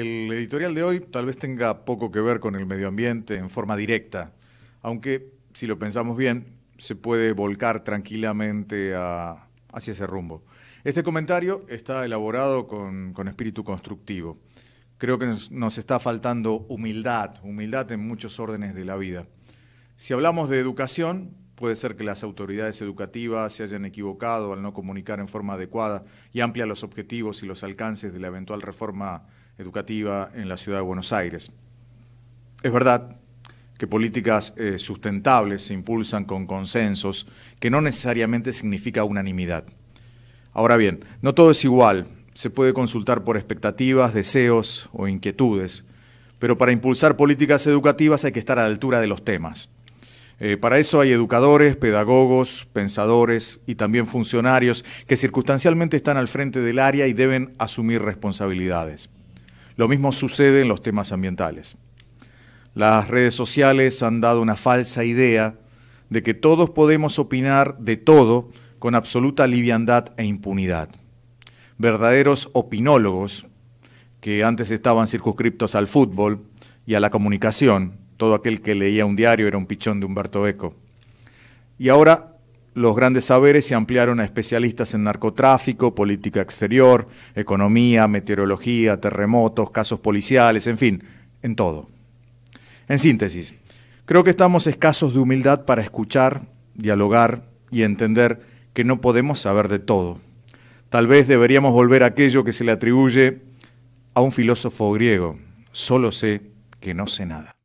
el editorial de hoy tal vez tenga poco que ver con el medio ambiente en forma directa, aunque si lo pensamos bien, se puede volcar tranquilamente hacia ese rumbo. Este comentario está elaborado con, espíritu constructivo. Creo que nos, nos está faltando humildad, humildad en muchos órdenes de la vida. Si hablamos de educación, puede ser que las autoridades educativas se hayan equivocado al no comunicar en forma adecuada y amplia los objetivos y los alcances de la eventual reforma educativa en la ciudad de Buenos Aires. Es verdad que políticas eh, sustentables se impulsan con consensos que no necesariamente significa unanimidad. Ahora bien, no todo es igual, se puede consultar por expectativas, deseos o inquietudes, pero para impulsar políticas educativas hay que estar a la altura de los temas. Eh, para eso hay educadores, pedagogos, pensadores y también funcionarios que circunstancialmente están al frente del área y deben asumir responsabilidades. Lo mismo sucede en los temas ambientales. Las redes sociales han dado una falsa idea de que todos podemos opinar de todo con absoluta liviandad e impunidad. Verdaderos opinólogos, que antes estaban circunscriptos al fútbol y a la comunicación, todo aquel que leía un diario era un pichón de Humberto Eco. Y ahora los grandes saberes se ampliaron a especialistas en narcotráfico, política exterior, economía, meteorología, terremotos, casos policiales, en fin, en todo. En síntesis, creo que estamos escasos de humildad para escuchar, dialogar y entender que no podemos saber de todo. Tal vez deberíamos volver a aquello que se le atribuye a un filósofo griego, solo sé que no sé nada.